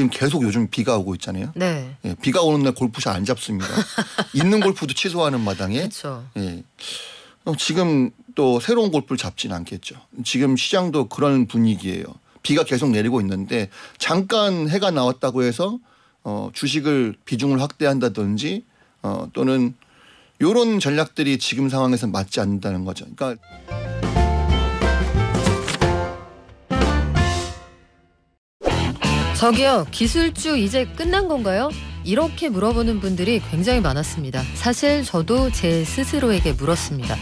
지금 계속 요즘 비가 오고 있잖아요. 네. 예, 비가 오는 날 골프샷 안 잡습니다. 있는 골프도 취소하는 마당에. 그렇죠. 예. 어, 지금 또 새로운 골프를 잡지는 않겠죠. 지금 시장도 그런 분위기예요. 비가 계속 내리고 있는데 잠깐 해가 나왔다고 해서 어, 주식을 비중을 확대한다든지 어, 또는 요런 전략들이 지금 상황에서 맞지 않는다는 거죠. 그러니까. 저기요, 기술주 이제 끝난 건가요? 이렇게 물어보는 분들이 굉장히 많았습니다. 사실 저도 제 스스로에게 물었습니다.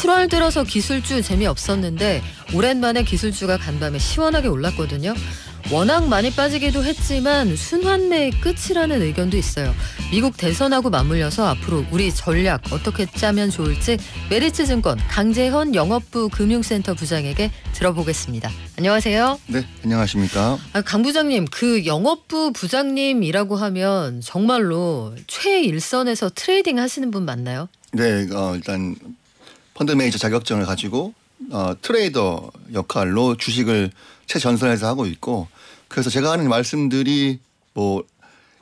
7월 들어서 기술주 재미없었는데 오랜만에 기술주가 간밤에 시원하게 올랐거든요. 워낙 많이 빠지기도 했지만 순환매의 끝이라는 의견도 있어요. 미국 대선하고 맞물려서 앞으로 우리 전략 어떻게 짜면 좋을지 메리츠 증권 강재현 영업부 금융센터 부장에게 들어보겠습니다. 안녕하세요. 네, 안녕하십니까. 아, 강 부장님, 그 영업부 부장님이라고 하면 정말로 최일선에서 트레이딩 하시는 분 맞나요? 네, 어, 일단 펀드 매니저 자격증을 가지고 어, 트레이더 역할로 주식을 최전선에서 하고 있고 그래서 제가 하는 말씀들이 뭐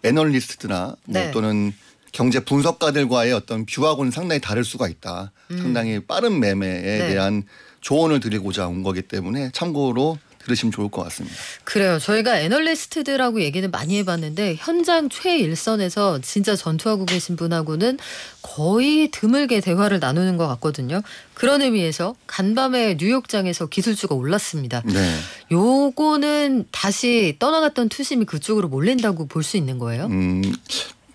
애널리스트나 뭐 네. 뭐 또는 경제 분석가들과의 어떤 뷰하고는 상당히 다를 수가 있다. 음. 상당히 빠른 매매에 네. 대한 조언을 드리고자 온 거기 때문에 참고로 들으시면 좋을 것 같습니다. 그래요. 저희가 애널리스트들하고 얘기는 많이 해봤는데 현장 최일선에서 진짜 전투하고 계신 분하고는 거의 드물게 대화를 나누는 것 같거든요. 그런 의미에서 간밤에 뉴욕장에서 기술주가 올랐습니다. 네. 요거는 다시 떠나갔던 투심이 그쪽으로 몰린다고 볼 수 있는 거예요? 음,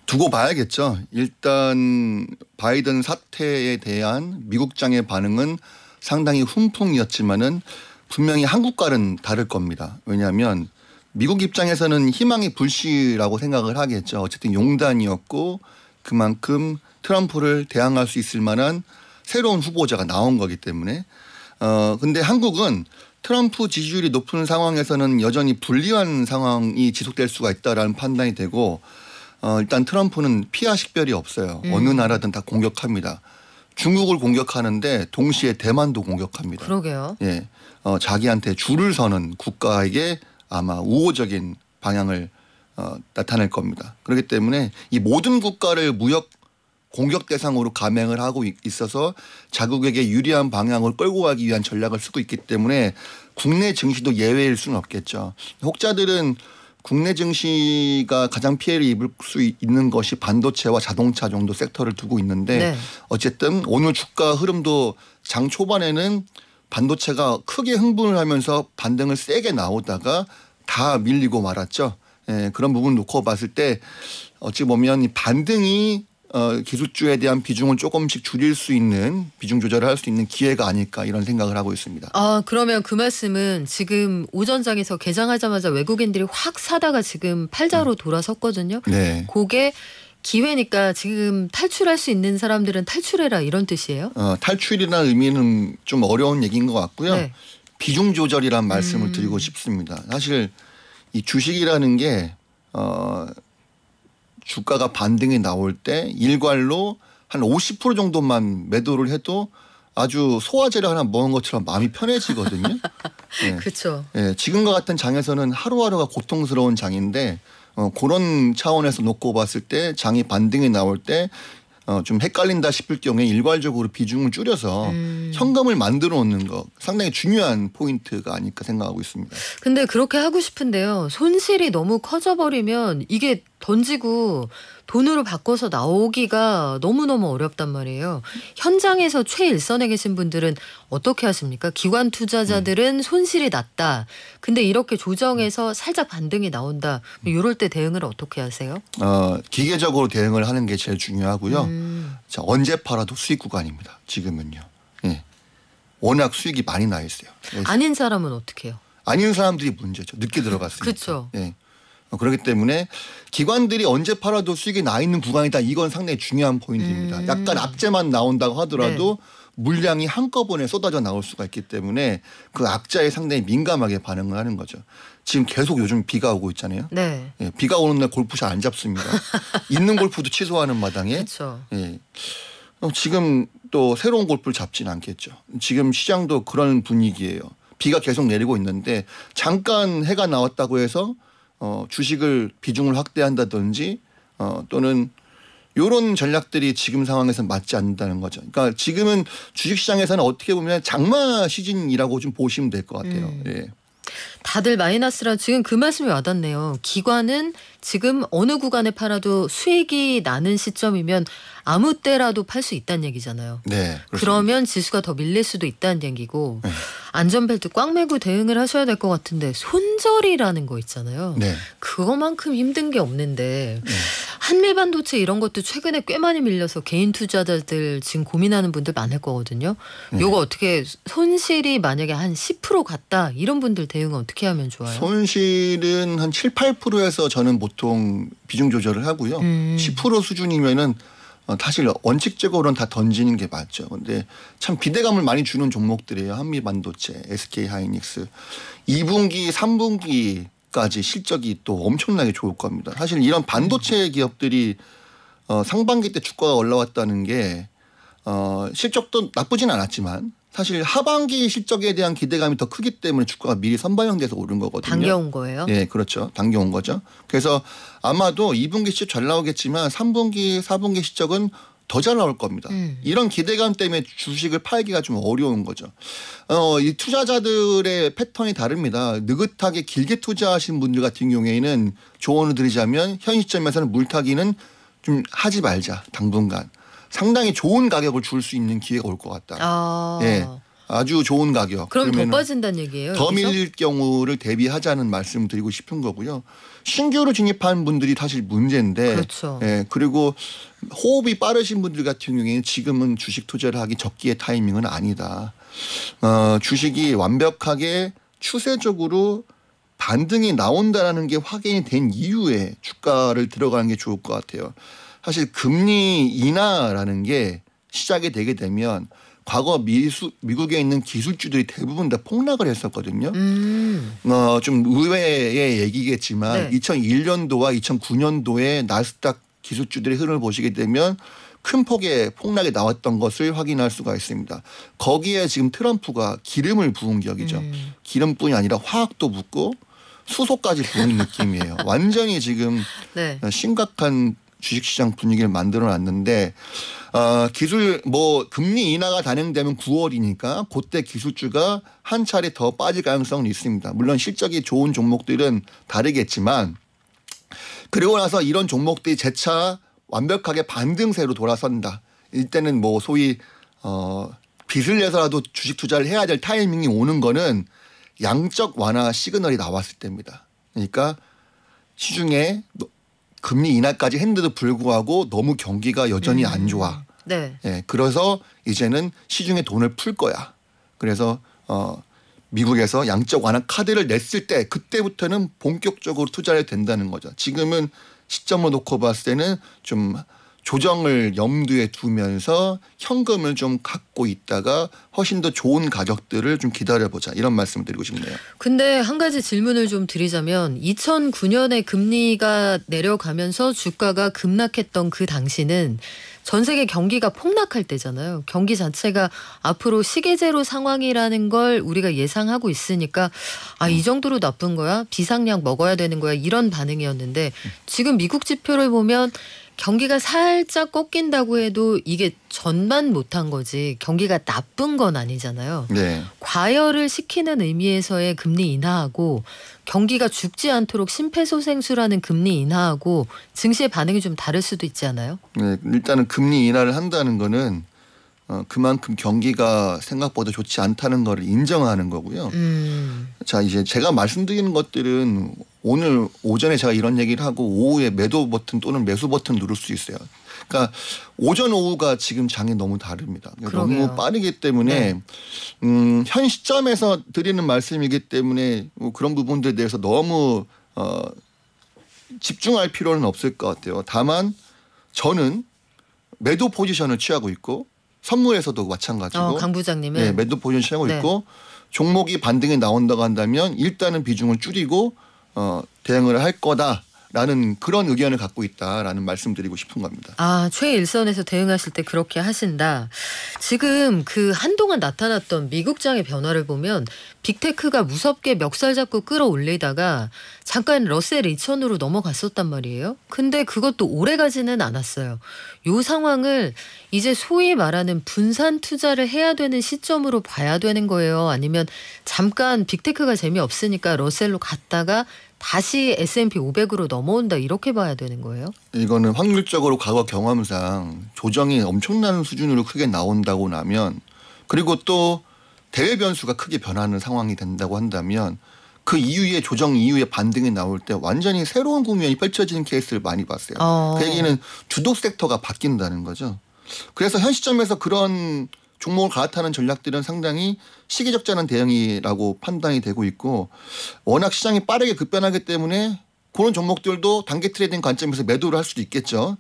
두고 봐야겠죠. 일단 바이든 사태에 대한 미국장의 반응은 상당히 훈풍이었지만은 분명히 한국과는 다를 겁니다. 왜냐하면 미국 입장에서는 희망의 불씨라고 생각을 하겠죠. 어쨌든 용단이었고 그만큼 트럼프를 대항할 수 있을 만한 새로운 후보자가 나온 거기 때문에 어 근데 한국은 트럼프 지지율이 높은 상황에서는 여전히 불리한 상황이 지속될 수가 있다라는 판단이 되고 어 일단 트럼프는 피하 식별이 없어요. 음. 어느 나라든 다 공격합니다. 중국을 공격하는데 동시에 대만도 공격합니다. 그러게요. 예, 어, 자기한테 줄을 서는 국가에게 아마 우호적인 방향을 어, 나타낼 겁니다. 그렇기 때문에 이 모든 국가를 무역 공격 대상으로 감행을 하고 있어서 자국에게 유리한 방향을 끌고 가기 위한 전략을 쓰고 있기 때문에 국내 증시도 예외일 수는 없겠죠. 혹자들은 국내 증시가 가장 피해를 입을 수 있는 것이 반도체와 자동차 정도 섹터를 두고 있는데 네. 어쨌든 오늘 주가 흐름도 장 초반에는 반도체가 크게 흥분을 하면서 반등을 세게 나오다가 다 밀리고 말았죠. 예, 그런 부분 놓고 봤을 때 어찌 보면 반등이 어, 기술주에 대한 비중을 조금씩 줄일 수 있는 비중 조절을 할 수 있는 기회가 아닐까 이런 생각을 하고 있습니다. 아 그러면 그 말씀은 지금 오전장에서 개장하자마자 외국인들이 확 사다가 지금 팔자로 음. 돌아섰거든요. 네. 그게 기회니까 지금 탈출할 수 있는 사람들은 탈출해라 이런 뜻이에요? 어, 탈출이라는 의미는 좀 어려운 얘기인 것 같고요. 네. 비중 조절이란 말씀을 음. 드리고 싶습니다. 사실 이 주식이라는 게 어, 주가가 반등이 나올 때 일괄로 한 50% 정도만 매도를 해도 아주 소화제를 하나 먹은 것처럼 마음이 편해지거든요. 네. 그렇죠. 네. 지금과 같은 장에서는 하루하루가 고통스러운 장인데 어, 그런 차원에서 놓고 봤을 때 장이 반등이 나올 때 어, 좀 헷갈린다 싶을 경우에 일괄적으로 비중을 줄여서 음. 현금을 만들어 놓는 거 상당히 중요한 포인트가 아닐까 생각하고 있습니다. 근데 그렇게 하고 싶은데요. 손실이 너무 커져버리면 이게 던지고 돈으로 바꿔서 나오기가 너무너무 어렵단 말이에요. 현장에서 최일선에 계신 분들은 어떻게 하십니까? 기관 투자자들은 음. 손실이 났다. 근데 이렇게 조정해서 살짝 반등이 나온다. 이럴 음. 때 대응을 어떻게 하세요? 어, 기계적으로 대응을 하는 게 제일 중요하고요. 음. 자, 언제 팔아도 수익 구간입니다. 지금은요. 예. 워낙 수익이 많이 나 있어요. 그래서. 아닌 사람은 어떻게 해요? 아닌 사람들이 문제죠. 늦게 들어갔으니까. 그렇죠. 예. 어, 그렇기 때문에 기관들이 언제 팔아도 수익이 나 있는 구간이다. 이건 상당히 중요한 포인트입니다. 음. 약간 악재만 나온다고 하더라도 네. 물량이 한꺼번에 쏟아져 나올 수가 있기 때문에 그 악자에 상당히 민감하게 반응을 하는 거죠. 지금 계속 요즘 비가 오고 있잖아요. 네. 예, 비가 오는 날 골프샷 안 잡습니다. 있는 골프도 취소하는 마당에. 그렇죠. 예. 어, 지금 또 새로운 골프를 잡지는 않겠죠. 지금 시장도 그런 분위기예요. 비가 계속 내리고 있는데 잠깐 해가 나왔다고 해서 어, 주식을 비중을 확대한다든지 어, 또는 요런 전략들이 지금 상황에서 맞지 않는다는 거죠. 그러니까 지금은 주식시장에서는 어떻게 보면 장마 시즌이라고 좀 보시면 될 것 같아요. 음. 예. 다들 마이너스라 지금 그 말씀이 와닿네요. 기관은 지금 어느 구간에 팔아도 수익이 나는 시점이면 아무 때라도 팔 수 있다는 얘기잖아요. 네. 그렇습니다. 그러면 지수가 더 밀릴 수도 있다는 얘기고 네. 안전벨트 꽉 매고 대응을 하셔야 될 것 같은데 손절이라는 거 있잖아요. 네. 그거만큼 힘든 게 없는데 네. 한미 반도체 이런 것도 최근에 꽤 많이 밀려서 개인 투자자들 지금 고민하는 분들 많을 거거든요. 네. 요거 어떻게 손실이 만약에 한 10% 갔다 이런 분들 대응은 어떻게 어떻게 하면 좋아요? 손실은 한 7, 8%에서 저는 보통 비중 조절을 하고요. 음. 10% 수준이면은 어, 사실 원칙적으로는 다 던지는 게 맞죠. 근데 참 기대감을 많이 주는 종목들이에요. 한미 반도체, SK 하이닉스. 2분기, 3분기까지 실적이 또 엄청나게 좋을 겁니다. 사실 이런 반도체 음. 기업들이 어, 상반기 때 주가가 올라왔다는 게 어, 실적도 나쁘진 않았지만 사실 하반기 실적에 대한 기대감이 더 크기 때문에 주가가 미리 선반영돼서 오른 거거든요. 당겨온 거예요? 예, 그렇죠. 당겨온 거죠. 그래서 아마도 2분기 실적 잘 나오겠지만 3분기, 4분기 실적은 더 잘 나올 겁니다. 음. 이런 기대감 때문에 주식을 팔기가 좀 어려운 거죠. 어, 이 투자자들의 패턴이 다릅니다. 느긋하게 길게 투자하신 분들 같은 경우에는 조언을 드리자면 현 시점에서는 물타기는 좀 하지 말자, 당분간. 상당히 좋은 가격을 줄 수 있는 기회가 올 것 같다. 아. 예. 아주 좋은 가격. 그럼 더 빠진다는 얘기예요. 더 여기서? 밀릴 경우를 대비하자는 말씀 드리고 싶은 거고요. 신규로 진입한 분들이 사실 문제인데. 그렇죠. 예, 그리고 호흡이 빠르신 분들 같은 경우에는 지금은 주식 투자를 하기 적기의 타이밍은 아니다. 어, 주식이 완벽하게 추세적으로 반등이 나온다라는 게 확인이 된 이후에 주가를 들어가는 게 좋을 것 같아요. 사실 금리 인하라는 게 시작이 되게 되면 과거 미수, 미국에 있는 기술주들이 대부분 다 폭락을 했었거든요. 음. 어, 좀 의외의 얘기겠지만 네. 2001년도와 2009년도에 나스닥 기술주들의 흐름을 보시게 되면 큰 폭의 폭락이 나왔던 것을 확인할 수가 있습니다. 거기에 지금 트럼프가 기름을 부은 격이죠. 음. 기름뿐이 아니라 화학도 붓고 수소까지 부은 느낌이에요. 완전히 지금 네. 심각한 주식시장 분위기를 만들어 놨는데 어, 기술 뭐 금리 인하가 단행되면 9월이니까 그때 기술주가 한 차례 더 빠질 가능성은 있습니다. 물론 실적이 좋은 종목들은 다르겠지만 그리고 나서 이런 종목들이 재차 완벽하게 반등세로 돌아선다. 이때는 뭐 소위 어 빚을 내서라도 주식 투자를 해야 될 타이밍이 오는 거는 양적 완화 시그널이 나왔을 때입니다. 그러니까 시중에 금리 인하까지 했는데도 불구하고 너무 경기가 여전히 안 음. 좋아. 네. 예, 그래서 이제는 시중에 돈을 풀 거야. 그래서 어 미국에서 양적 완화 카드를 냈을 때 그때부터는 본격적으로 투자를 된다는 거죠. 지금은 시점을 놓고 봤을 때는 좀 조정을 염두에 두면서 현금을 좀 갖고 있다가 훨씬 더 좋은 가격들을 좀 기다려보자 이런 말씀을 드리고 싶네요. 근데 한 가지 질문을 좀 드리자면 2009년에 금리가 내려가면서 주가가 급락했던 그 당시는 전 세계 경기가 폭락할 때잖아요. 경기 자체가 앞으로 시계제로 상황이라는 걸 우리가 예상하고 있으니까 아이 정도로 나쁜 거야 비상약 먹어야 되는 거야 이런 반응이었는데 지금 미국 지표를 보면 경기가 살짝 꺾인다고 해도 이게 전반 못한 거지 경기가 나쁜 건 아니잖아요. 네. 과열을 시키는 의미에서의 금리 인하하고 경기가 죽지 않도록 심폐소생술하는 금리 인하하고 증시의 반응이 좀 다를 수도 있지 않아요? 네, 일단은 금리 인하를 한다는 거는 어, 그만큼 경기가 생각보다 좋지 않다는 것을 인정하는 거고요. 음. 자 이제 제가 말씀드리는 것들은 오늘 오전에 제가 이런 얘기를 하고 오후에 매도 버튼 또는 매수 버튼 누를 수 있어요. 그러니까 오전 오후가 지금 장이 너무 다릅니다. 그러니까 그러게요. 너무 빠르기 때문에 네. 음, 현 시점에서 드리는 말씀이기 때문에 뭐 그런 부분들에 대해서 너무 어, 집중할 필요는 없을 것 같아요. 다만 저는 매도 포지션을 취하고 있고 선무에서도 마찬가지고 어, 강 부장님은 네, 매도 포지션 취하고 네. 있고 종목이 반등이 나온다고 한다면 일단은 비중을 줄이고 어, 대응을 할 거다. 라는 그런 의견을 갖고 있다라는 말씀드리고 싶은 겁니다. 아 최일선에서 대응하실 때 그렇게 하신다. 지금 그 한동안 나타났던 미국장의 변화를 보면 빅테크가 무섭게 멱살 잡고 끌어올리다가 잠깐 러셀 2천으로 넘어갔었단 말이에요. 근데 그것도 오래가지는 않았어요. 요 상황을 이제 소위 말하는 분산 투자를 해야 되는 시점으로 봐야 되는 거예요. 아니면 잠깐 빅테크가 재미없으니까 러셀로 갔다가 다시 S&P 500으로 넘어온다 이렇게 봐야 되는 거예요? 이거는 확률적으로 과거 경험상 조정이 엄청난 수준으로 크게 나온다고 나면 그리고 또 대외 변수가 크게 변하는 상황이 된다고 한다면 그 이후에 조정 이후에 반등이 나올 때 완전히 새로운 국면이 펼쳐지는 케이스를 많이 봤어요. 어. 그 얘기는 주도 섹터가 바뀐다는 거죠. 그래서 현 시점에서 그런 종목을 갈아타는 전략들은 상당히 시기적절한 대응이라고 판단이 되고 있고 워낙 시장이 빠르게 급변하기 때문에 그런 종목들도 단계 트레이딩 관점에서 매도를 할 수도 있겠죠.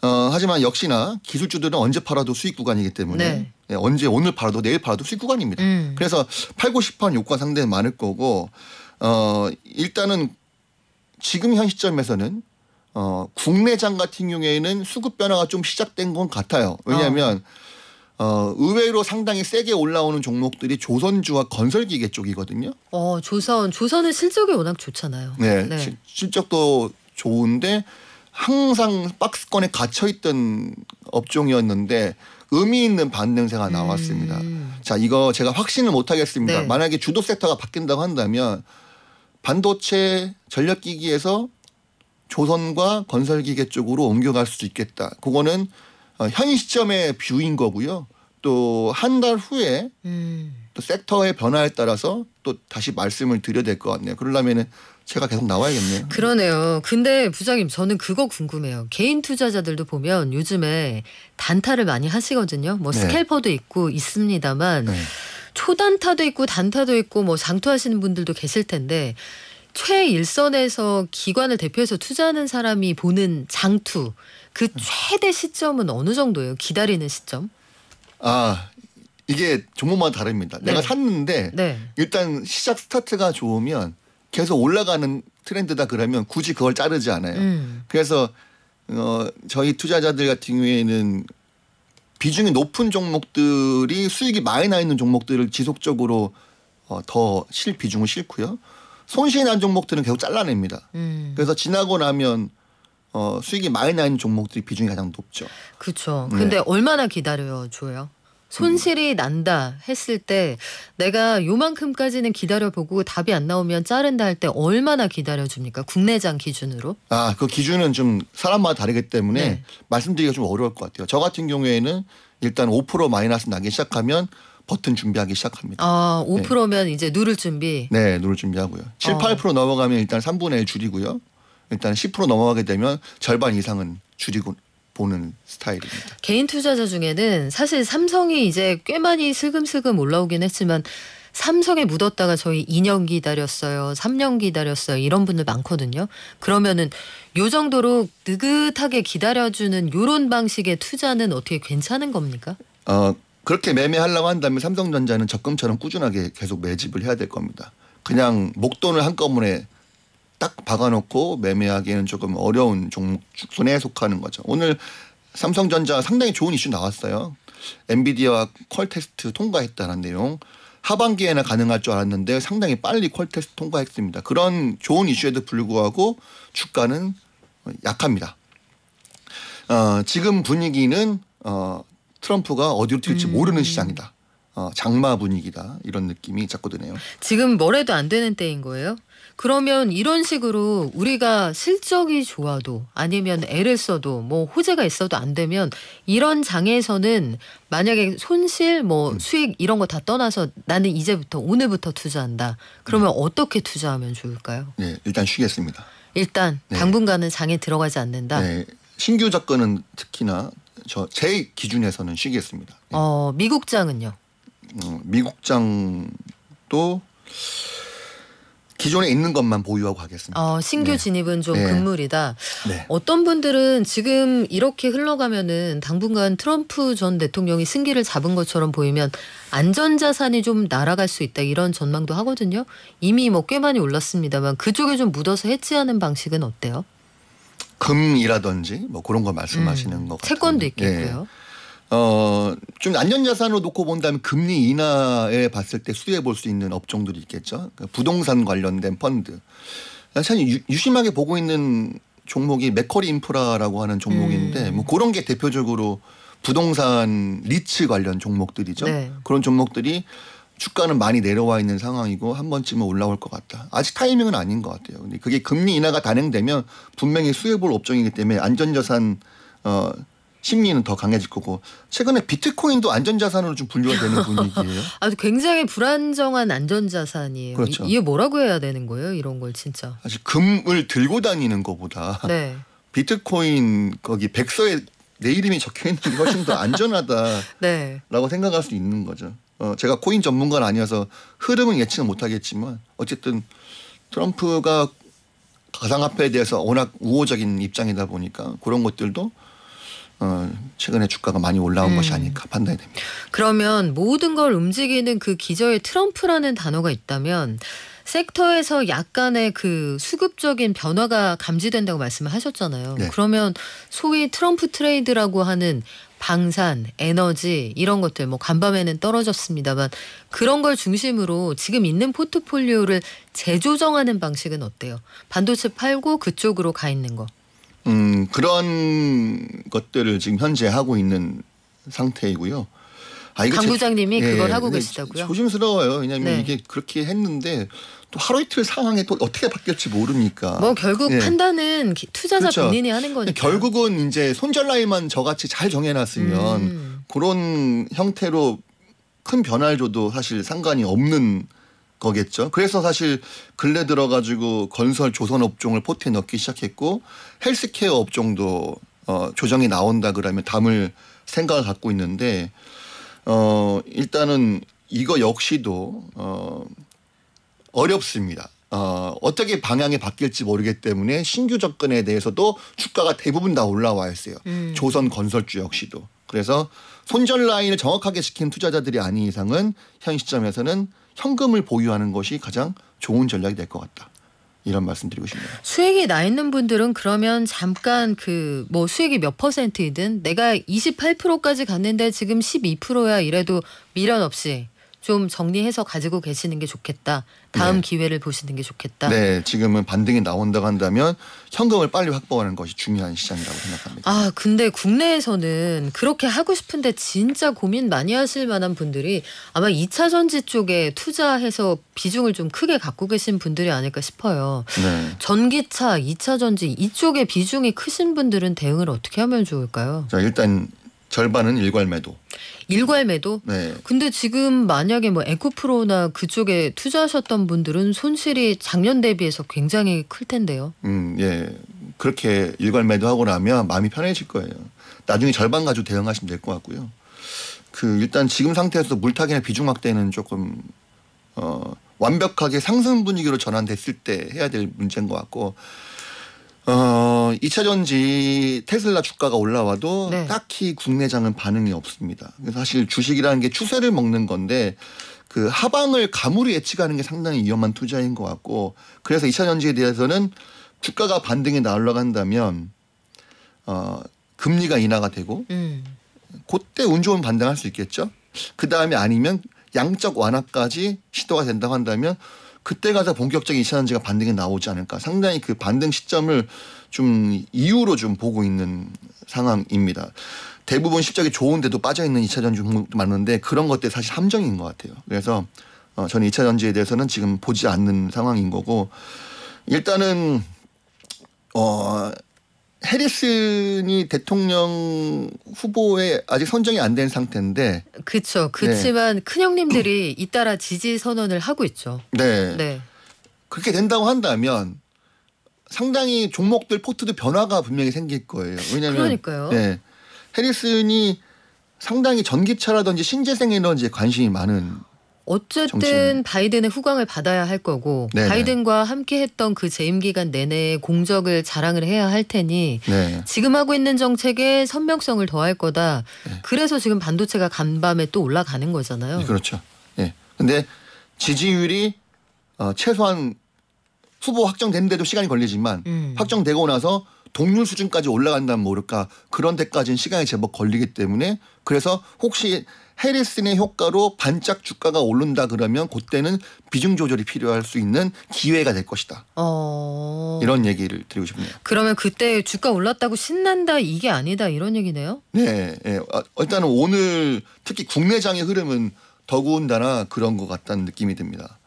어, 하지만 역시나 기술주들은 언제 팔아도 수익 구간이기 때문에 네. 네, 언제 오늘 팔아도 내일 팔아도 수익 구간입니다. 음. 그래서 팔고 싶어하는 욕구가 상당히 많을 거고 어, 일단은 지금 현 시점에서는 어, 국내장 같은 경우에는 수급 변화가 좀 시작된 건 같아요. 왜냐하면 어. 어, 의외로 상당히 세게 올라오는 종목들이 조선주와 건설기계 쪽이거든요. 어, 조선. 조선은 실적이 워낙 좋잖아요. 네. 네. 시, 실적도 좋은데 항상 박스권에 갇혀 있던 업종이었는데 의미 있는 반등세가 음. 나왔습니다. 음. 자, 이거 제가 확신을 못 하겠습니다. 네. 만약에 주도 섹터가 바뀐다고 한다면 반도체 전력기기에서 조선과 건설기계 쪽으로 옮겨갈 수도 있겠다. 그거는 어, 현 시점의 뷰인 거고요. 또 한 달 후에 음. 또 섹터의 변화에 따라서 또 다시 말씀을 드려야 될 것 같네요. 그러려면은 제가 계속 나와야겠네요. 그러네요. 근데 부장님 저는 그거 궁금해요. 개인 투자자들도 보면 요즘에 단타를 많이 하시거든요. 뭐 네. 스캘퍼도 있고 있습니다만 네. 초단타도 있고 단타도 있고 뭐 장투하시는 분들도 계실 텐데 최일선에서 기관을 대표해서 투자하는 사람이 보는 장투 그 음. 최대 시점은 어느 정도예요? 기다리는 시점? 아 이게 종목마다 다릅니다. 네. 내가 샀는데 네. 일단 시작 스타트가 좋으면 계속 올라가는 트렌드다 그러면 굳이 그걸 자르지 않아요. 음. 그래서 어, 저희 투자자들 같은 경우에는 비중이 높은 종목들이 수익이 많이 나 있는 종목들을 지속적으로 어, 더실 비중을 싣고요 손실이 난 종목들은 계속 잘라냅니다. 음. 그래서 지나고 나면 어, 수익이 많이 나는 종목들이 비중이 가장 높죠. 그렇죠. 근데 얼마나 기다려 줘요? 손실이 난다 했을 때 내가 요만큼까지는 기다려보고 답이 안 나오면 자른다 할 때 얼마나 기다려줍니까? 국내장 기준으로? 아, 그 기준은 좀 사람마다 다르기 때문에 네. 말씀드리기가 좀 어려울 것 같아요. 저 같은 경우에는 일단 5% 마이너스 나기 시작하면 버튼 준비하기 시작합니다. 아, 5%면 네. 이제 누를 준비. 네, 누를 준비하고요. 7, 어. 8% 넘어가면 일단 3분의 1 줄이고요. 일단 10% 넘어가게 되면 절반 이상은 줄이고 보는 스타일입니다. 개인 투자자 중에는 사실 삼성이 이제 꽤 많이 슬금슬금 올라오긴 했지만 삼성에 묻었다가 저희 2년 기다렸어요. 3년 기다렸어요. 이런 분들 많거든요. 그러면은 요 정도로 느긋하게 기다려주는 요런 방식의 투자는 어떻게 괜찮은 겁니까? 어, 그렇게 매매하려고 한다면 삼성전자는 적금처럼 꾸준하게 계속 매집을 해야 될 겁니다. 그냥 목돈을 한꺼번에 딱 박아놓고 매매하기에는 조금 어려운 종목 손에 속하는 거죠. 오늘 삼성전자 상당히 좋은 이슈 나왔어요. 엔비디아와 퀄 테스트 통과했다는 내용. 하반기에나 가능할 줄 알았는데 상당히 빨리 퀄 테스트 통과했습니다. 그런 좋은 이슈에도 불구하고 주가는 약합니다. 어, 지금 분위기는 어, 트럼프가 어디로 튈지 음. 모르는 시장이다. 어, 장마 분위기다 이런 느낌이 자꾸 드네요. 지금 뭐래도 안 되는 때인 거예요? 그러면 이런 식으로 우리가 실적이 좋아도 아니면 애를 써도 뭐 호재가 있어도 안 되면 이런 장에서는 만약에 손실 뭐 음. 수익 이런 거 다 떠나서 나는 이제부터 오늘부터 투자한다. 그러면 네. 어떻게 투자하면 좋을까요? 네, 일단 쉬겠습니다. 일단 네. 당분간은 장에 들어가지 않는다. 네. 신규 접근은 특히나 저제 기준에서는 쉬겠습니다. 네. 어 미국장은요? 음, 미국장도 기존에 있는 것만 보유하고 하겠습니다. 어, 신규 네. 진입은 네. 금물이다. 네. 어떤 분들은 지금 이렇게 흘러가면은 당분간 트럼프 전 대통령이 승기를 잡은 것처럼 보이면 안전자산이 좀 날아갈 수 있다 이런 전망도 하거든요. 이미 뭐 꽤 많이 올랐습니다만 그쪽에 좀 묻어서 해치하는 방식은 어때요? 금이라든지 뭐 그런 거 말씀하시는 음, 것 같아요. 채권도 있겠고요. 예. 어, 좀 안전자산으로 놓고 본다면 금리 인하에 봤을 때 수혜해 볼 수 있는 업종들이 있겠죠. 그 부동산 관련된 펀드. 아, 사실 유심하게 보고 있는 종목이 맥커리 인프라라고 하는 종목인데 음. 뭐 그런 게 대표적으로 부동산 리츠 관련 종목들이죠. 네. 그런 종목들이 주가는 많이 내려와 있는 상황이고 한 번쯤은 올라올 것 같다. 아직 타이밍은 아닌 것 같아요. 근데 그게 금리 인하가 단행되면 분명히 수혜볼 업종이기 때문에 안전자산 어 심리는 더 강해질 거고 최근에 비트코인도 안전자산으로 좀 분류가 되는 분위기예요. 아주 굉장히 불안정한 안전자산이에요. 그렇죠. 이, 게 뭐라고 해야 되는 거예요? 이런 걸 진짜. 아직 금을 들고 다니는 것보다 네. 비트코인 거기 백서에 내 이름이 적혀 있는 게 훨씬 더 안전하다라고 네. 생각할 수 있는 거죠. 어 제가 코인 전문가는 아니어서 흐름은 예측은 못하겠지만 어쨌든 트럼프가 가상화폐에 대해서 워낙 우호적인 입장이다 보니까 그런 것들도 어, 최근에 주가가 많이 올라온 음. 것이 아닐까 판단이 됩니다. 그러면 모든 걸 움직이는 그 기저에 트럼프라는 단어가 있다면 섹터에서 약간의 그 수급적인 변화가 감지된다고 말씀을 하셨잖아요. 네. 그러면 소위 트럼프 트레이드라고 하는 방산, 에너지 이런 것들 뭐 간밤에는 떨어졌습니다만 그런 걸 중심으로 지금 있는 포트폴리오를 재조정하는 방식은 어때요? 반도체 팔고 그쪽으로 가 있는 거. 음, 그런 것들을 지금 현재 하고 있는 상태이고요. 아, 당구장님이 제, 예, 그걸 예, 하고 계시다고요? 조심스러워요. 왜냐하면 네. 이게 그렇게 했는데 또 하루 이틀 상황에또 어떻게 바뀔지 모르니까. 뭐 결국 예. 판단은 투자자 그렇죠. 본인이 하는 거니까. 결국은 이제 손절 라인만 저같이 잘 정해놨으면 음. 그런 형태로 큰 변화를 줘도 사실 상관이 없는 거겠죠. 그래서 사실 근래 들어가지고 건설 조선 업종을 포트에 넣기 시작했고 헬스케어 업종도 어, 조정이 나온다 그러면 담을 생각을 갖고 있는데 어, 일단은 이거 역시도 어, 어렵습니다. 어, 어떻게 방향이 바뀔지 모르기 때문에 신규 접근에 대해서도 주가가 대부분 다 올라와 있어요. 음. 조선 건설주 역시도. 그래서 손절 라인을 정확하게 지킨 투자자들이 아닌 이상은 현 시점에서는 현금을 보유하는 것이 가장 좋은 전략이 될 것 같다. 이런 말씀드리고 싶네요. 수익이 나 있는 분들은 그러면 잠깐 그 뭐 수익이 몇 퍼센트이든 내가 28%까지 갔는데 지금 12%야 이래도 미련 없이 좀 정리해서 가지고 계시는 게 좋겠다. 다음 네. 기회를 보시는 게 좋겠다. 네, 지금은 반등이 나온다고 한다면 현금을 빨리 확보하는 것이 중요한 시장이라고 생각합니다. 아, 근데 국내에서는 그렇게 하고 싶은데 진짜 고민 많이 하실 만한 분들이 아마 2차 전지 쪽에 투자해서 비중을 좀 크게 갖고 계신 분들이 아닐까 싶어요. 네. 전기차, 2차 전지 이쪽에 비중이 크신 분들은 대응을 어떻게 하면 좋을까요? 자, 일단 절반은 일괄매도. 일괄매도? 네. 근데 지금 만약에 뭐 에코프로나 그쪽에 투자하셨던 분들은 손실이 작년 대비해서 굉장히 클 텐데요. 음, 예. 그렇게 일괄매도하고 나면 마음이 편해질 거예요. 나중에 절반 가지고 대응하시면 될 것 같고요. 그 일단 지금 상태에서 물타기나 비중 확대는 조금 어, 완벽하게 상승 분위기로 전환됐을 때 해야 될 문제인 것 같고 어, 2차 전지 테슬라 주가가 올라와도 네. 딱히 국내장은 반응이 없습니다. 사실 주식이라는 게 추세를 먹는 건데 그 하방을 감으로 예측하는 게 상당히 위험한 투자인 것 같고 그래서 2차 전지에 대해서는 주가가 반등에나올라간다면 어, 금리가 인하가 되고 음. 그때 운 좋은 반등할 수 있겠죠. 그 다음에 아니면 양적 완화까지 시도가 된다고 한다면 그때 가서 본격적인 이차 전지가 반등이 나오지 않을까. 상당히 그 반등 시점을 좀 이유로 좀 보고 있는 상황입니다. 대부분 실적이 좋은데도 빠져있는 이차 전지 많은데 그런 것들 사실 함정인 것 같아요. 그래서 어, 저는 이차 전지에 대해서는 지금 보지 않는 상황인 거고 일단은 어 해리슨이 대통령 후보에 아직 선정이 안 된 상태인데 그렇죠. 그렇지만 네. 큰형님들이 잇따라 지지 선언을 하고 있죠. 네. 네. 그렇게 된다고 한다면 상당히 종목들 포트도 변화가 분명히 생길 거예요. 왜냐하면 네. 해리슨이 상당히 전기차라든지 신재생 에너지에 관심이 많은 어쨌든 정치는. 바이든의 후광을 받아야 할 거고 네네. 바이든과 함께했던 그 재임 기간 내내 의 공적을 자랑을 해야 할 테니 네. 지금 하고 있는 정책에 선명성을 더할 거다. 네. 그래서 지금 반도체가 간밤에 또 올라가는 거잖아요. 네, 그렇죠. 예. 근데 지지율이 어, 최소한 후보 확정됐는데도 시간이 걸리지만 음. 확정되고 나서 동률 수준까지 올라간다면 모를까 뭐 그런 데까지는 시간이 제법 걸리기 때문에 그래서 혹시 해리슨의 효과로 반짝 주가가 오른다 그러면 그때는 비중 조절이 필요할 수 있는 기회가 될 것이다. 어... 이런 얘기를 드리고 싶네요. 그러면 그때 주가 올랐다고 신난다 이게 아니다 이런 얘기네요? 네, 네. 일단은 오늘 특히 국내장의 흐름은 더군다나 그런 것 같다는 느낌이 듭니다.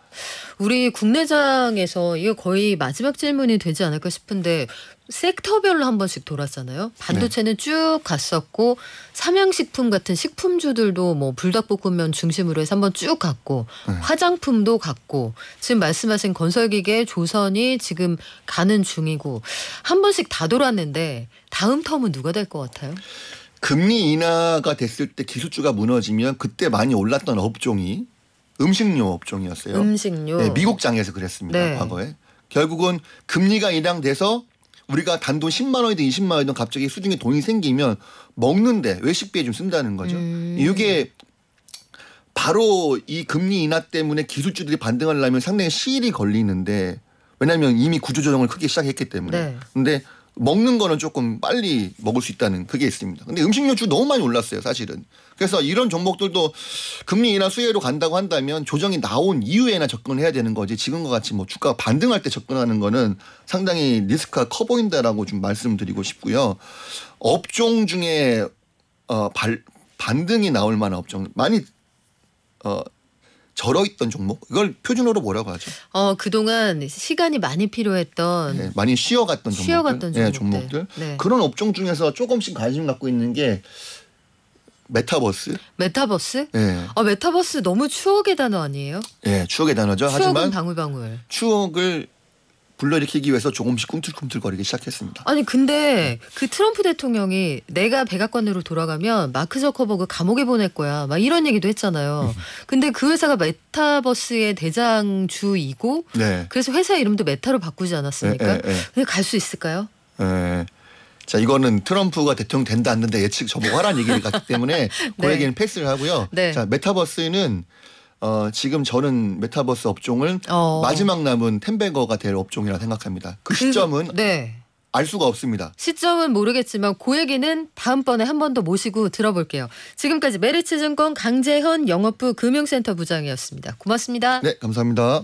우리 국내장에서 이거 거의 마지막 질문이 되지 않을까 싶은데 섹터별로 한 번씩 돌았잖아요. 반도체는 네. 쭉 갔었고 삼양식품 같은 식품주들도 뭐 불닭볶음면 중심으로 해서 한 번 쭉 갔고 네. 화장품도 갔고 지금 말씀하신 건설기계 조선이 지금 가는 중이고 한 번씩 다 돌았는데 다음 텀은 누가 될 것 같아요? 금리 인하가 됐을 때 기술주가 무너지면 그때 많이 올랐던 업종이 음식료 업종이었어요. 음식료. 네, 미국 장에서 그랬습니다. 네. 과거에. 결국은 금리가 인상돼서 우리가 단돈 10만 원이든 20만 원이든 갑자기 수중에 돈이 생기면 먹는데 외식비에 좀 쓴다는 거죠. 음. 이게 바로 이 금리 인하 때문에 기술주들이 반등하려면 상당히 시일이 걸리는데 왜냐하면 이미 구조조정을 크게 시작했기 때문에. 네. 근데 먹는 거는 조금 빨리 먹을 수 있다는 그게 있습니다. 근데 음식료주 너무 많이 올랐어요, 사실은. 그래서 이런 종목들도 금리 인하 수혜로 간다고 한다면 조정이 나온 이후에나 접근해야 되는 거지 지금과 같이 뭐 주가 가 반등할 때 접근하는 거는 상당히 리스크가 커 보인다라고 좀 말씀드리고 싶고요. 업종 중에 어, 발, 반등이 나올 만한 업종 많이 어, 절어 있던 종목 이걸 표준어로 뭐라고 하죠? 어 그동안 시간이 많이 필요했던 네, 많이 쉬어갔던 쉬어갔던 네, 종목들, 종목들. 네, 종목들. 네. 그런 업종 중에서 조금씩 관심 갖고 있는 게 메타버스? 메타버스? 네. 아 메타버스 너무 추억의 단어 아니에요? 예, 네, 추억의 단어죠. 추억은 하지만 방울방울. 추억을 불러일으키기 위해서 조금씩 꿈틀꿈틀거리기 시작했습니다. 아니 근데 그 트럼프 대통령이 내가 백악관으로 돌아가면 마크 저커버그 감옥에 보낼 거야 막 이런 얘기도 했잖아요. 음. 근데 그 회사가 메타버스의 대장주이고 네. 그래서 회사 이름도 메타로 바꾸지 않았습니까? 에, 에, 에. 갈수 있을까요? 예. 자 이거는 트럼프가 대통령 된다 안 된다 예측 저보고 하라는 얘기를 갔기 때문에 그 네. 그 얘기는 패스를 하고요. 네. 자 메타버스는 어, 지금 저는 메타버스 업종을 어. 마지막 남은 텐베거가될 업종이라 생각합니다. 그, 그 시점은 네. 알 수가 없습니다. 시점은 모르겠지만 그 얘기는 다음번에 한 번 더 모시고 들어볼게요. 지금까지 메리츠증권 강재현 영업부 금융센터 부장이었습니다. 고맙습니다. 네, 감사합니다.